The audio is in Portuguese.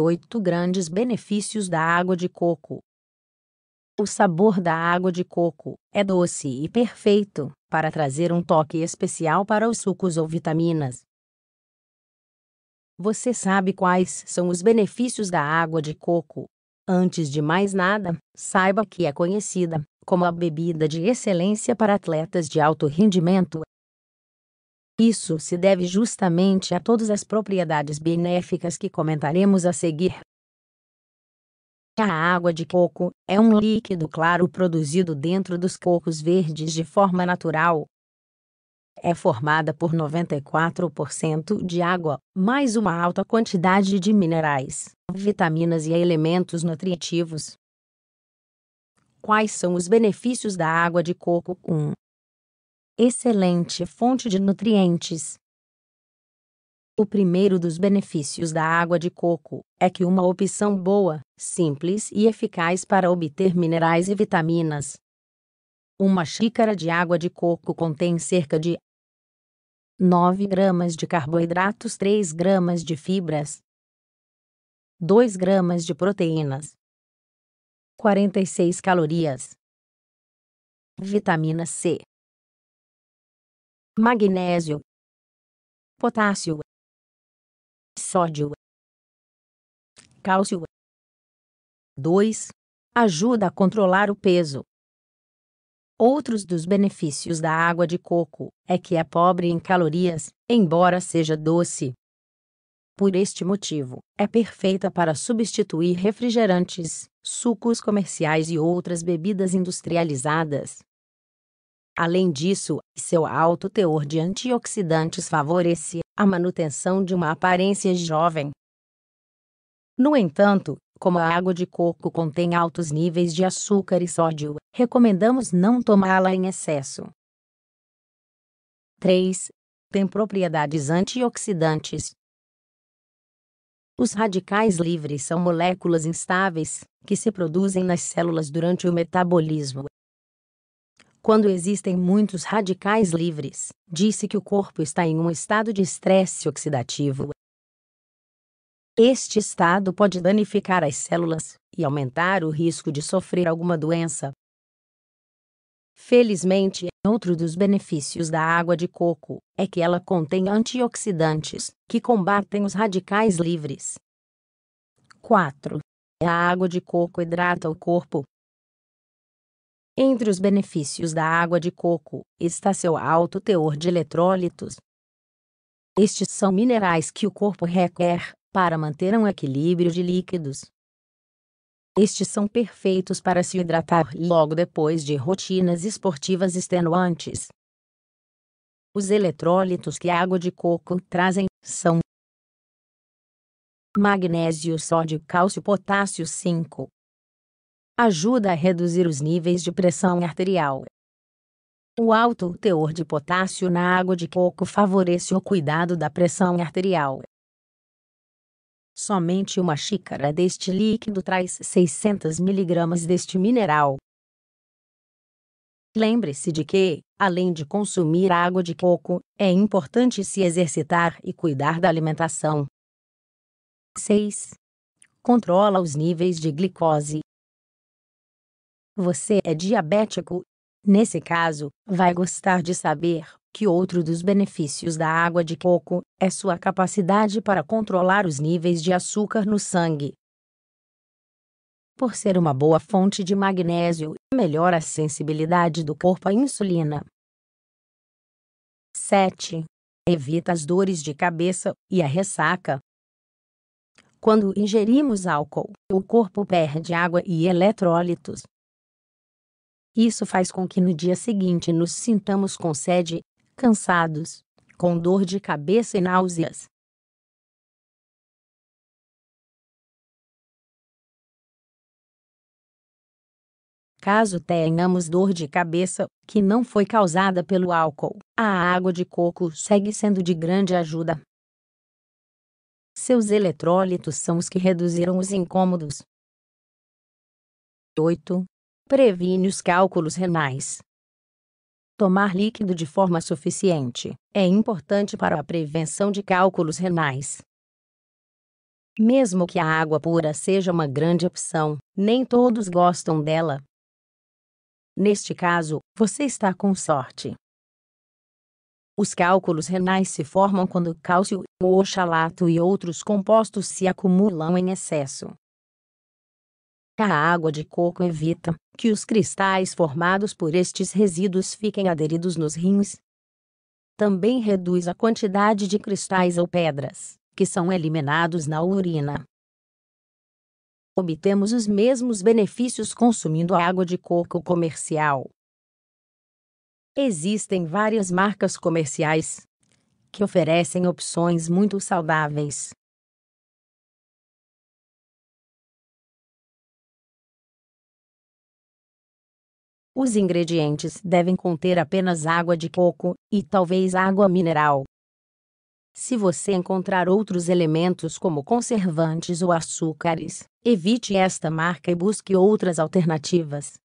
Oito grandes benefícios da água de coco. O sabor da água de coco é doce e perfeito para trazer um toque especial para os sucos ou vitaminas. Você sabe quais são os benefícios da água de coco? Antes de mais nada, saiba que é conhecida como a bebida de excelência para atletas de alto rendimento isso se deve justamente a todas as propriedades benéficas que comentaremos a seguir. A água de coco é um líquido claro produzido dentro dos cocos verdes de forma natural. É formada por 94% de água, mais uma alta quantidade de minerais, vitaminas e elementos nutritivos. Quais são os benefícios da água de coco? 1. Um, excelente fonte de nutrientes. O primeiro dos benefícios da água de coco é que uma opção boa, simples e eficaz para obter minerais e vitaminas. Uma xícara de água de coco contém cerca de 9 gramas de carboidratos, 3 gramas de fibras, 2 gramas de proteínas, 46 calorias. Vitamina C magnésio, potássio, sódio, cálcio. 2. Ajuda a controlar o peso. Outros dos benefícios da água de coco é que é pobre em calorias, embora seja doce. Por este motivo, é perfeita para substituir refrigerantes, sucos comerciais e outras bebidas industrializadas. Além disso, seu alto teor de antioxidantes favorece a manutenção de uma aparência jovem. No entanto, como a água de coco contém altos níveis de açúcar e sódio, recomendamos não tomá-la em excesso. 3. Tem propriedades antioxidantes. Os radicais livres são moléculas instáveis que se produzem nas células durante o metabolismo quando existem muitos radicais livres, disse que o corpo está em um estado de estresse oxidativo. Este estado pode danificar as células e aumentar o risco de sofrer alguma doença. Felizmente, outro dos benefícios da água de coco é que ela contém antioxidantes que combatem os radicais livres. 4. A água de coco hidrata o corpo, entre os benefícios da água de coco está seu alto teor de eletrólitos. Estes são minerais que o corpo requer para manter um equilíbrio de líquidos. Estes são perfeitos para se hidratar logo depois de rotinas esportivas extenuantes. Os eletrólitos que a água de coco trazem são magnésio, sódio, cálcio, potássio 5, ajuda a reduzir os níveis de pressão arterial. O alto teor de potássio na água de coco favorece o cuidado da pressão arterial. Somente uma xícara deste líquido traz 600 mg deste mineral. Lembre-se de que, além de consumir água de coco, é importante se exercitar e cuidar da alimentação. 6. Controla os níveis de glicose, você é diabético? Nesse caso, vai gostar de saber que outro dos benefícios da água de coco é sua capacidade para controlar os níveis de açúcar no sangue. Por ser uma boa fonte de magnésio, melhora a sensibilidade do corpo à insulina. 7. Evita as dores de cabeça e a ressaca. Quando ingerimos álcool, o corpo perde água e eletrólitos, isso faz com que no dia seguinte nos sintamos com sede, cansados, com dor de cabeça e náuseas. Caso tenhamos dor de cabeça, que não foi causada pelo álcool, a água de coco segue sendo de grande ajuda. Seus eletrólitos são os que reduziram os incômodos. 8. Previne os cálculos renais. Tomar líquido de forma suficiente é importante para a prevenção de cálculos renais. Mesmo que a água pura seja uma grande opção, nem todos gostam dela. Neste caso, você está com sorte. Os cálculos renais se formam quando cálcio, oxalato e outros compostos se acumulam em excesso, a água de coco evita que os cristais formados por estes resíduos fiquem aderidos nos rins. Também reduz a quantidade de cristais ou pedras que são eliminados na urina. Obtemos os mesmos benefícios consumindo a água de coco comercial. Existem várias marcas comerciais que oferecem opções muito saudáveis Os ingredientes devem conter apenas água de coco e talvez água mineral. Se você encontrar outros elementos como conservantes ou açúcares, evite esta marca e busque outras alternativas.